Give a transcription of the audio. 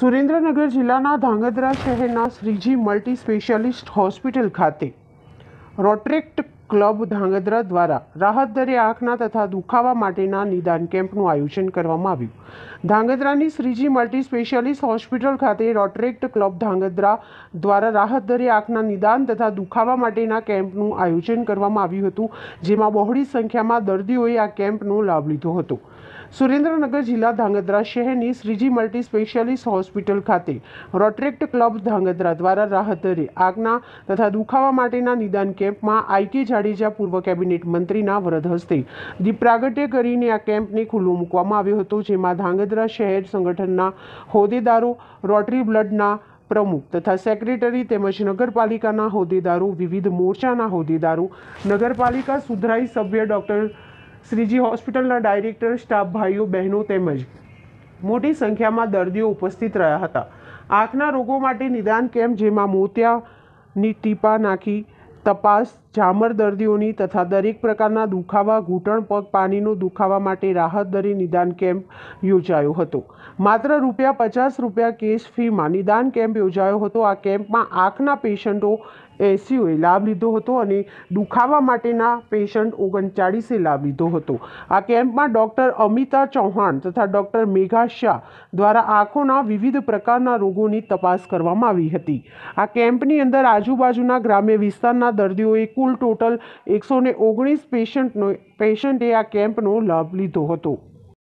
સુરેન્દ્રનગર જિલ્લાના ધાંગધ્રા શહેરના Shriji multi specialist hospital ખાતે રોટ્રેક્ટ ક્લબ ધાંગધ્રા દ્વારા રાહત દરે આંખના તથા દુખાવા માટેના નિદાન કેમ્પનું આયોજન કરવામાં આવ્યું ધાંગધ્રાની શ્રીજી મલ્ટી સ્પેશિયાલિસ્ટ હોસ્પિટલ ખાતે રોટ્રેક્ટ ક્લબ ધાંગધ્રા દ્વારા રાહત દરે આંખના નિદાન તથા દુખાવા માટેના કેમ્પનું આયોજન કરવામાં આવ્યું હતું જેમાં બહોળી સંખ્યામાં દર્દીઓએ આ કેમ્પનો લાભ લીધો હતો સુરેન્દ્રનગર જિલ્લા ધાંગધ્રા શહેરની શ્રીજી મલ્ટી સ્પેશિયાલિસ્ટ હોસ્પિટલ ખાતે રોટ્રેક્ટ ક્લબ ધાંગધ્રા દ્વારા રાહતરે આગના તથા દુખાવા માટેના નિદાન કેમ્પમાં આઈકે જાડેજા પૂર્વ કેબિનેટ મંત્રીના વરદ હસ્તે દીપ પ્રાગટ્ય કરીને આ કેમ્પને ખુલ્લો મૂકવામાં આવ્યો હતો જેમાં ધાંગધ્રા શહેર સંગઠનના હોદ્દેદારો રોટરી બ્લડના પ્રમુખ તથા સેક્રેટરી તેમજ નગરપાલિકાના હોદ્દેદારો વિવિધ મોરચાના હોદ્દેદારો નગરપાલિકા સુધરાઈ સભ્ય ડૉક્ટર શ્રીજી હોસ્પિટલના ડાયરેક્ટર સ્ટાફ ભાઈઓ બહેનો તેમજ મોટી સંખ્યામાં દર્દીઓ ઉપસ્થિત રહ્યા હતા આંખના રોગો માટે નિદાન કેમ્પ જેમાં મોતિયાની ટીપા નાખી તપાસ જામર દર્દીઓની તથા દરેક પ્રકારના દુખાવા ઘૂંટણ પગ પાણીનો દુખાવા માટે રાહત દરી નિદાન કેમ્પ યોજાયો હતો માત્ર રૂપિયા પચાસ રૂપિયા કેસ ફીમાં નિદાન કેમ્પ યોજાયો હતો આ કેમ્પમાં આંખના પેશન્ટો એસીઓએ લાભ લીધો હતો અને દુખાવા માટેના પેશન્ટ ઓગણચાળીસે લાભ લીધો હતો આ કેમ્પમાં ડૉક્ટર અમિતા ચૌહાણ તથા ડૉક્ટર મેઘા શાહ દ્વારા આંખોના વિવિધ પ્રકારના રોગોની તપાસ કરવામાં આવી હતી આ કેમ્પની અંદર આજુબાજુના ગ્રામ્ય વિસ્તારના દર્દીઓએ કુલ ટોટલ એકસો ઓગણીસ પેશન્ટનો પેશન્ટે આ કેમ્પનો લાભ લીધો હતો